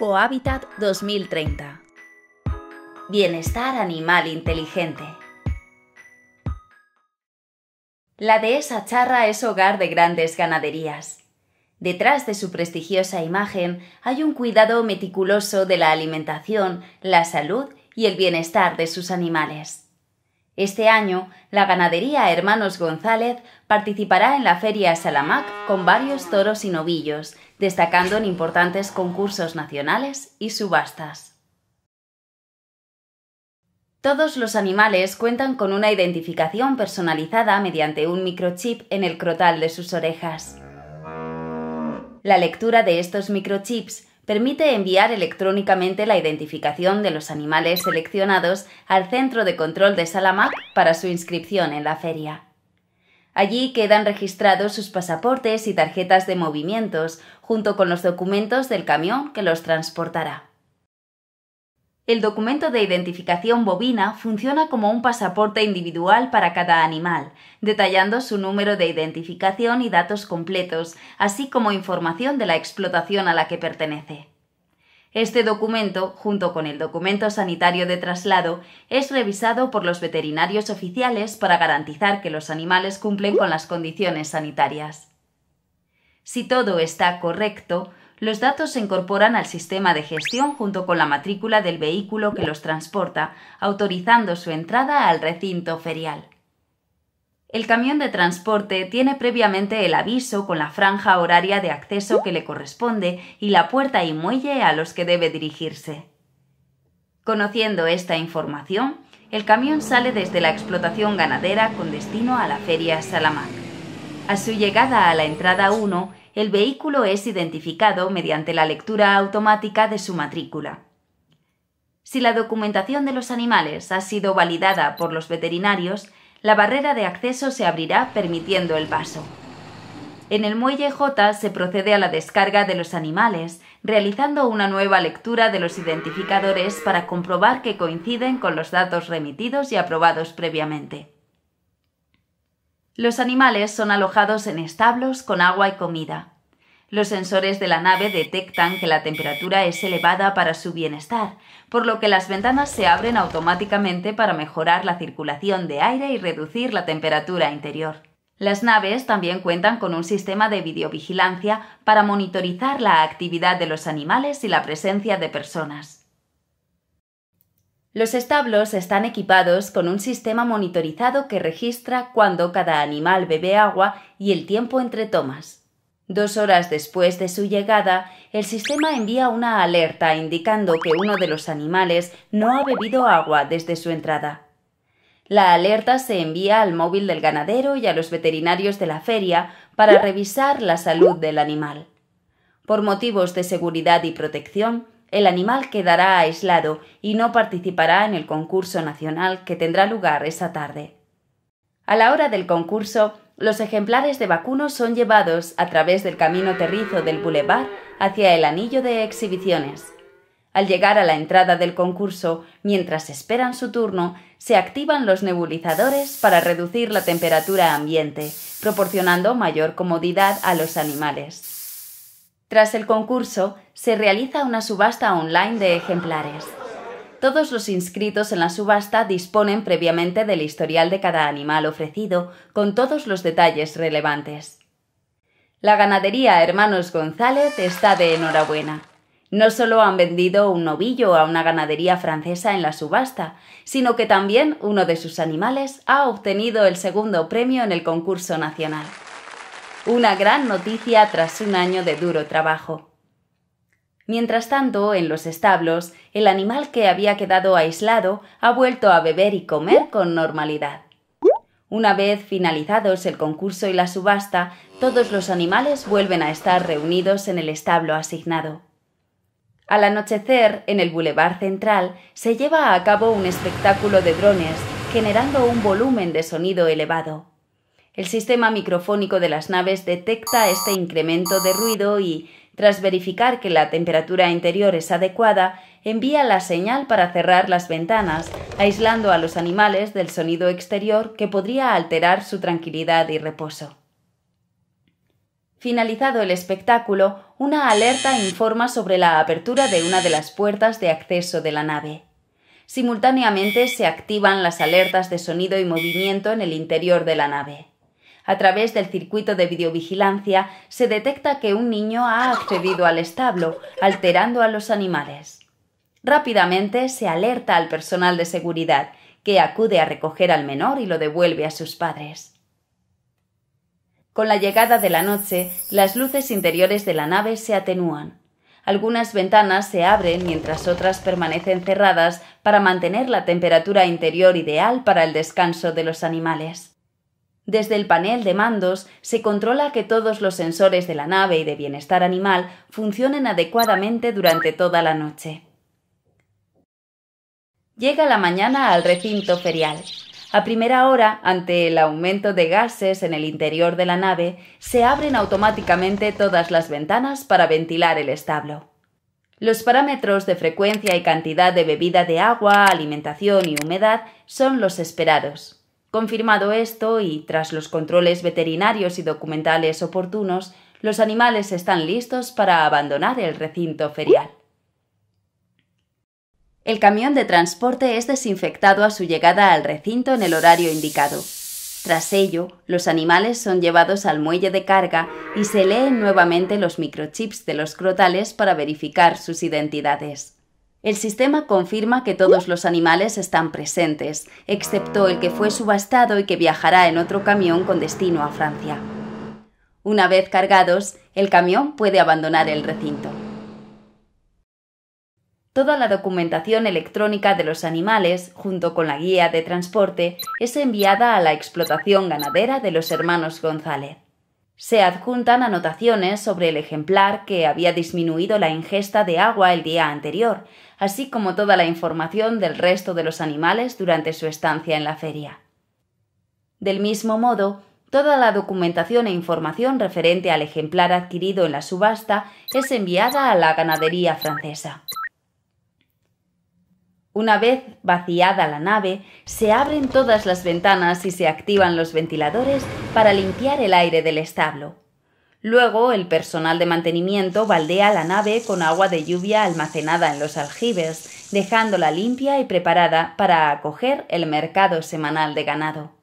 Cohabitat 2030. Bienestar animal inteligente. La dehesa charra es hogar de grandes ganaderías. Detrás de su prestigiosa imagen hay un cuidado meticuloso de la alimentación, la salud y el bienestar de sus animales. Este año, la ganadería Hermanos González participará en la Feria Salamac con varios toros y novillos, destacando en importantes concursos nacionales y subastas. Todos los animales cuentan con una identificación personalizada mediante un microchip en el crotal de sus orejas. La lectura de estos microchips permite enviar electrónicamente la identificación de los animales seleccionados al Centro de Control de Salamac para su inscripción en la feria. Allí quedan registrados sus pasaportes y tarjetas de movimientos, junto con los documentos del camión que los transportará. El documento de identificación bovina funciona como un pasaporte individual para cada animal, detallando su número de identificación y datos completos, así como información de la explotación a la que pertenece. Este documento, junto con el documento sanitario de traslado, es revisado por los veterinarios oficiales para garantizar que los animales cumplen con las condiciones sanitarias. Si todo está correcto, los datos se incorporan al sistema de gestión junto con la matrícula del vehículo que los transporta, autorizando su entrada al recinto ferial. El camión de transporte tiene previamente el aviso con la franja horaria de acceso que le corresponde y la puerta y muelle a los que debe dirigirse. Conociendo esta información, el camión sale desde la explotación ganadera con destino a la feria Salamanca. A su llegada a la entrada 1, el vehículo es identificado mediante la lectura automática de su matrícula. Si la documentación de los animales ha sido validada por los veterinarios, la barrera de acceso se abrirá permitiendo el paso. En el muelle J se procede a la descarga de los animales, realizando una nueva lectura de los identificadores para comprobar que coinciden con los datos remitidos y aprobados previamente. Los animales son alojados en establos con agua y comida. Los sensores de la nave detectan que la temperatura es elevada para su bienestar, por lo que las ventanas se abren automáticamente para mejorar la circulación de aire y reducir la temperatura interior. Las naves también cuentan con un sistema de videovigilancia para monitorizar la actividad de los animales y la presencia de personas. Los establos están equipados con un sistema monitorizado que registra cuándo cada animal bebe agua y el tiempo entre tomas. Dos horas después de su llegada, el sistema envía una alerta indicando que uno de los animales no ha bebido agua desde su entrada. La alerta se envía al móvil del ganadero y a los veterinarios de la feria para revisar la salud del animal. Por motivos de seguridad y protección, el animal quedará aislado y no participará en el concurso nacional que tendrá lugar esa tarde. A la hora del concurso, los ejemplares de vacunos son llevados a través del camino terrizo del boulevard hacia el anillo de exhibiciones. Al llegar a la entrada del concurso, mientras esperan su turno, se activan los nebulizadores para reducir la temperatura ambiente, proporcionando mayor comodidad a los animales. Tras el concurso, se realiza una subasta online de ejemplares. Todos los inscritos en la subasta disponen previamente del historial de cada animal ofrecido, con todos los detalles relevantes. La ganadería Hermanos González está de enhorabuena. No solo han vendido un novillo a una ganadería francesa en la subasta, sino que también uno de sus animales ha obtenido el segundo premio en el concurso nacional. Una gran noticia tras un año de duro trabajo. Mientras tanto, en los establos, el animal que había quedado aislado ha vuelto a beber y comer con normalidad. Una vez finalizados el concurso y la subasta, todos los animales vuelven a estar reunidos en el establo asignado. Al anochecer, en el bulevar central, se lleva a cabo un espectáculo de drones, generando un volumen de sonido elevado. El sistema microfónico de las naves detecta este incremento de ruido y, tras verificar que la temperatura interior es adecuada, envía la señal para cerrar las ventanas, aislando a los animales del sonido exterior que podría alterar su tranquilidad y reposo. Finalizado el espectáculo, una alerta informa sobre la apertura de una de las puertas de acceso de la nave. Simultáneamente se activan las alertas de sonido y movimiento en el interior de la nave. A través del circuito de videovigilancia se detecta que un niño ha accedido al establo, alterando a los animales. Rápidamente se alerta al personal de seguridad, que acude a recoger al menor y lo devuelve a sus padres. Con la llegada de la noche, las luces interiores de la nave se atenúan. Algunas ventanas se abren mientras otras permanecen cerradas para mantener la temperatura interior ideal para el descanso de los animales. Desde el panel de mandos se controla que todos los sensores de la nave y de bienestar animal funcionen adecuadamente durante toda la noche. Llega la mañana al recinto ferial. A primera hora, ante el aumento de gases en el interior de la nave, se abren automáticamente todas las ventanas para ventilar el establo. Los parámetros de frecuencia y cantidad de bebida de agua, alimentación y humedad son los esperados. Confirmado esto y tras los controles veterinarios y documentales oportunos, los animales están listos para abandonar el recinto ferial. El camión de transporte es desinfectado a su llegada al recinto en el horario indicado. Tras ello, los animales son llevados al muelle de carga y se leen nuevamente los microchips de los crotales para verificar sus identidades. El sistema confirma que todos los animales están presentes, excepto el que fue subastado y que viajará en otro camión con destino a Francia. Una vez cargados, el camión puede abandonar el recinto. Toda la documentación electrónica de los animales, junto con la guía de transporte, es enviada a la explotación ganadera de los hermanos González se adjuntan anotaciones sobre el ejemplar que había disminuido la ingesta de agua el día anterior, así como toda la información del resto de los animales durante su estancia en la feria. Del mismo modo, toda la documentación e información referente al ejemplar adquirido en la subasta es enviada a la ganadería francesa. Una vez vaciada la nave, se abren todas las ventanas y se activan los ventiladores para limpiar el aire del establo. Luego, el personal de mantenimiento baldea la nave con agua de lluvia almacenada en los aljibes, dejándola limpia y preparada para acoger el mercado semanal de ganado.